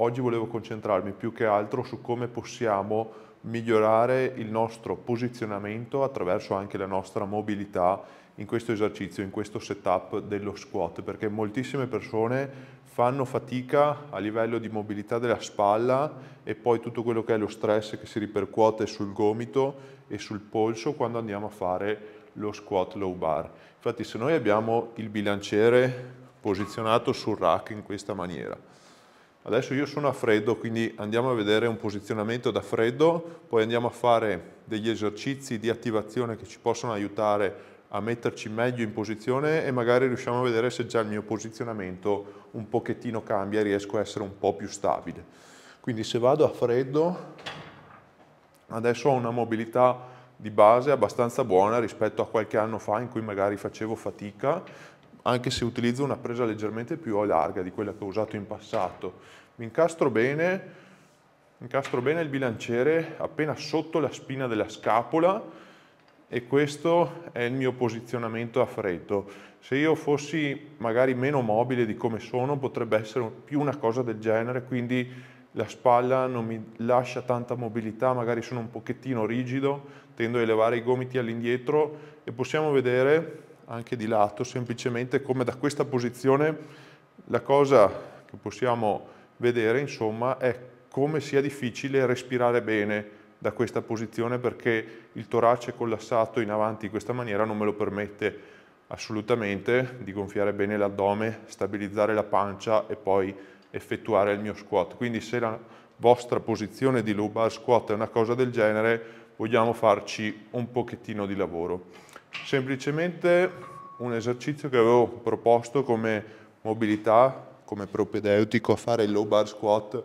Oggi volevo concentrarmi più che altro su come possiamo migliorare il nostro posizionamento attraverso anche la nostra mobilità in questo esercizio, in questo setup dello squat, perché moltissime persone fanno fatica a livello di mobilità della spalla e poi tutto quello che è lo stress che si ripercuote sul gomito e sul polso quando andiamo a fare lo squat low bar. Infatti se noi abbiamo il bilanciere posizionato sul rack in questa maniera, Adesso io sono a freddo, quindi andiamo a vedere un posizionamento da freddo, poi andiamo a fare degli esercizi di attivazione che ci possono aiutare a metterci meglio in posizione e magari riusciamo a vedere se già il mio posizionamento un pochettino cambia, e riesco a essere un po' più stabile. Quindi se vado a freddo, adesso ho una mobilità di base abbastanza buona rispetto a qualche anno fa in cui magari facevo fatica anche se utilizzo una presa leggermente più larga di quella che ho usato in passato. Mi incastro bene, incastro bene il bilanciere appena sotto la spina della scapola e questo è il mio posizionamento a freddo. Se io fossi magari meno mobile di come sono potrebbe essere più una cosa del genere, quindi la spalla non mi lascia tanta mobilità, magari sono un pochettino rigido, tendo a elevare i gomiti all'indietro e possiamo vedere anche di lato, semplicemente come da questa posizione la cosa che possiamo vedere insomma è come sia difficile respirare bene da questa posizione perché il torace collassato in avanti in questa maniera non me lo permette assolutamente di gonfiare bene l'addome, stabilizzare la pancia e poi effettuare il mio squat. Quindi se la vostra posizione di low bar squat è una cosa del genere, vogliamo farci un pochettino di lavoro semplicemente un esercizio che avevo proposto come mobilità, come propedeutico a fare il low bar squat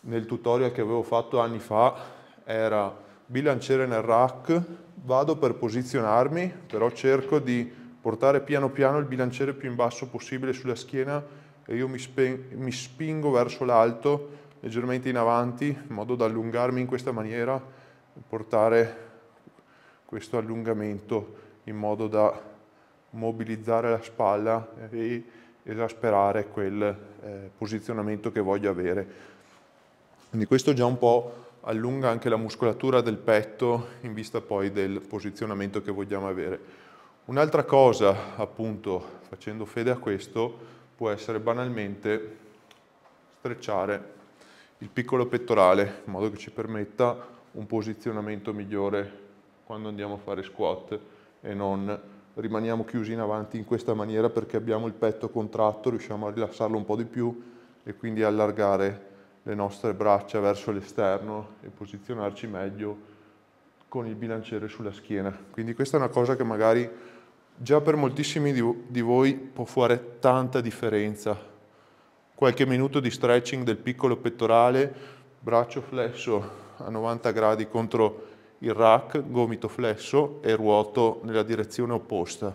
nel tutorial che avevo fatto anni fa era bilanciere nel rack, vado per posizionarmi, però cerco di portare piano piano il bilanciere più in basso possibile sulla schiena e io mi, mi spingo verso l'alto, leggermente in avanti, in modo da allungarmi in questa maniera, portare questo allungamento in modo da mobilizzare la spalla e esasperare quel eh, posizionamento che voglio avere. Quindi questo già un po' allunga anche la muscolatura del petto in vista poi del posizionamento che vogliamo avere. Un'altra cosa, appunto, facendo fede a questo, può essere banalmente strecciare il piccolo pettorale in modo che ci permetta un posizionamento migliore quando andiamo a fare squat e non rimaniamo chiusi in avanti in questa maniera perché abbiamo il petto contratto, riusciamo a rilassarlo un po' di più e quindi allargare le nostre braccia verso l'esterno e posizionarci meglio con il bilanciere sulla schiena. Quindi questa è una cosa che magari già per moltissimi di, voi può fare tanta differenza. Qualche minuto di stretching del piccolo pettorale, braccio flesso a 90 gradi contro il rack, gomito flesso e ruoto nella direzione opposta.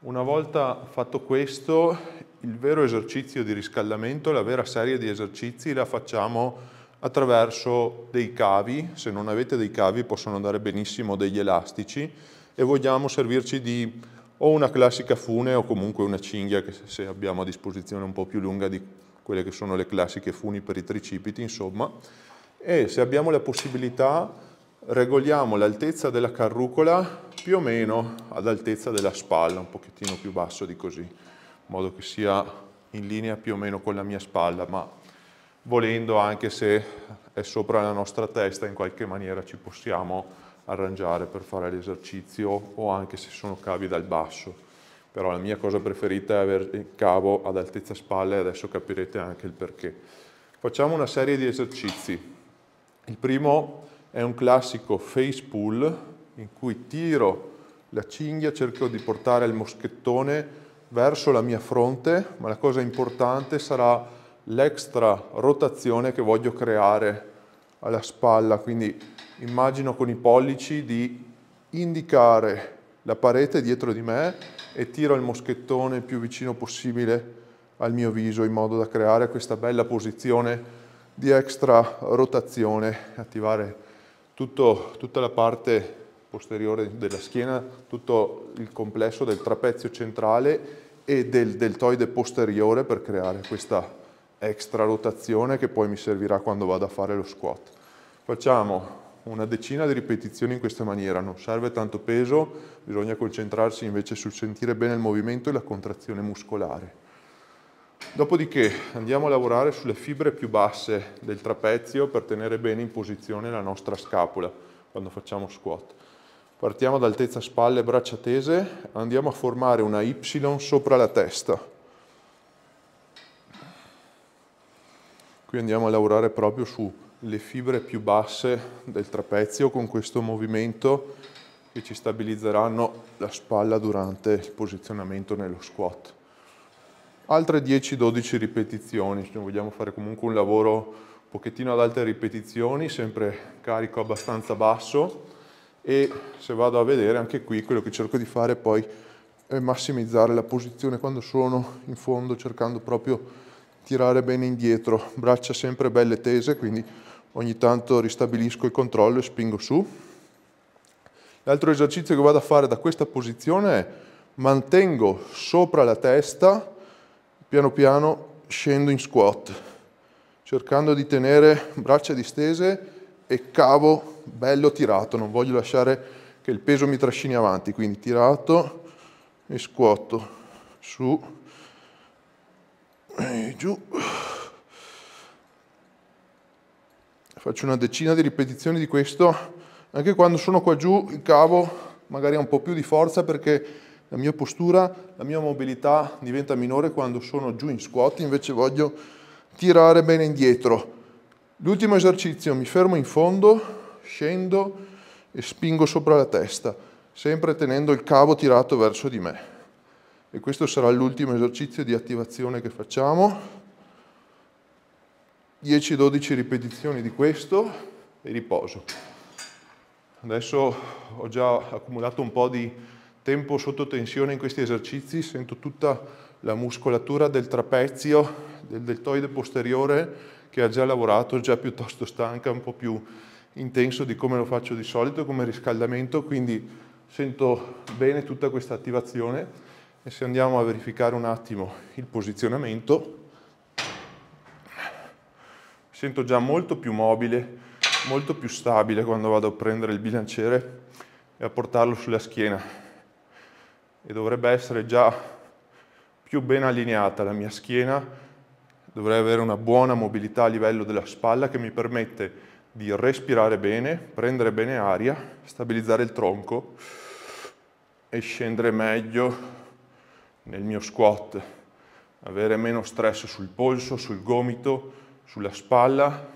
Una volta fatto questo, il vero esercizio di riscaldamento, la vera serie di esercizi la facciamo attraverso dei cavi, se non avete dei cavi possono andare benissimo degli elastici e vogliamo servirci di o una classica fune o comunque una cinghia che se abbiamo a disposizione un po' più lunga di quelle che sono le classiche funi per i tricipiti, insomma. E se abbiamo la possibilità regoliamo l'altezza della carrucola più o meno all'altezza della spalla, un pochettino più basso di così, in modo che sia in linea più o meno con la mia spalla, ma volendo anche se è sopra la nostra testa in qualche maniera ci possiamo arrangiare per fare l'esercizio o anche se sono cavi dal basso. Però la mia cosa preferita è avere il cavo ad altezza spalla e adesso capirete anche il perché. Facciamo una serie di esercizi. Il primo è un classico face pull in cui tiro la cinghia, cerco di portare il moschettone verso la mia fronte, ma la cosa importante sarà l'extra rotazione che voglio creare alla spalla, quindi immagino con i pollici di indicare la parete dietro di me e tiro il moschettone più vicino possibile al mio viso in modo da creare questa bella posizione di extra rotazione, attivare tutto, tutta la parte posteriore della schiena, tutto il complesso del trapezio centrale e del deltoide posteriore per creare questa extra rotazione che poi mi servirà quando vado a fare lo squat. Facciamo una decina di ripetizioni in questa maniera, non serve tanto peso, bisogna concentrarsi invece sul sentire bene il movimento e la contrazione muscolare. Dopodiché andiamo a lavorare sulle fibre più basse del trapezio per tenere bene in posizione la nostra scapola quando facciamo squat. Partiamo ad altezza spalle braccia tese, andiamo a formare una Y sopra la testa. Qui andiamo a lavorare proprio sulle fibre più basse del trapezio con questo movimento che ci stabilizzeranno la spalla durante il posizionamento nello squat altre 10-12 ripetizioni, se vogliamo fare comunque un lavoro un pochettino ad alte ripetizioni, sempre carico abbastanza basso e se vado a vedere anche qui quello che cerco di fare poi è massimizzare la posizione quando sono in fondo cercando proprio tirare bene indietro, braccia sempre belle tese, quindi ogni tanto ristabilisco il controllo e spingo su. L'altro esercizio che vado a fare da questa posizione è mantengo sopra la testa piano piano scendo in squat, cercando di tenere braccia distese e cavo bello tirato, non voglio lasciare che il peso mi trascini avanti, quindi tirato e scuoto su e giù. Faccio una decina di ripetizioni di questo, anche quando sono qua giù il cavo magari ha un po' più di forza perché la mia postura, la mia mobilità diventa minore quando sono giù in squat, invece voglio tirare bene indietro. L'ultimo esercizio, mi fermo in fondo, scendo e spingo sopra la testa, sempre tenendo il cavo tirato verso di me. E questo sarà l'ultimo esercizio di attivazione che facciamo. 10-12 ripetizioni di questo e riposo. Adesso ho già accumulato un po' di tempo sotto tensione in questi esercizi, sento tutta la muscolatura del trapezio, del deltoide posteriore che ha già lavorato, già piuttosto stanca, un po' più intenso di come lo faccio di solito come riscaldamento, quindi sento bene tutta questa attivazione e se andiamo a verificare un attimo il posizionamento, sento già molto più mobile, molto più stabile quando vado a prendere il bilanciere e a portarlo sulla schiena e dovrebbe essere già più ben allineata la mia schiena, dovrei avere una buona mobilità a livello della spalla che mi permette di respirare bene, prendere bene aria, stabilizzare il tronco e scendere meglio nel mio squat, avere meno stress sul polso, sul gomito, sulla spalla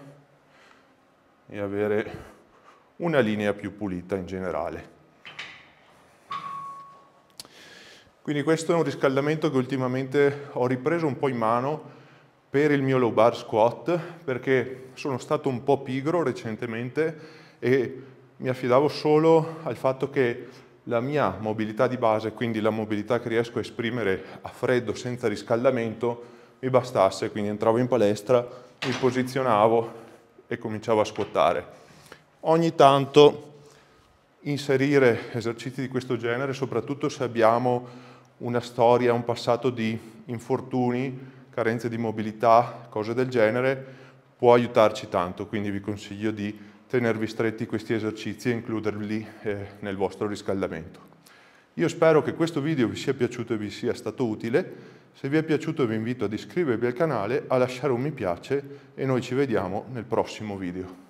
e avere una linea più pulita in generale. Quindi questo è un riscaldamento che ultimamente ho ripreso un po' in mano per il mio low bar squat perché sono stato un po' pigro recentemente e mi affidavo solo al fatto che la mia mobilità di base, quindi la mobilità che riesco a esprimere a freddo senza riscaldamento, mi bastasse, quindi entravo in palestra, mi posizionavo e cominciavo a squattare. Ogni tanto inserire esercizi di questo genere, soprattutto se abbiamo una storia, un passato di infortuni, carenze di mobilità, cose del genere, può aiutarci tanto, quindi vi consiglio di tenervi stretti questi esercizi e includerli eh, nel vostro riscaldamento. Io spero che questo video vi sia piaciuto e vi sia stato utile, se vi è piaciuto vi invito ad iscrivervi al canale, a lasciare un mi piace e noi ci vediamo nel prossimo video.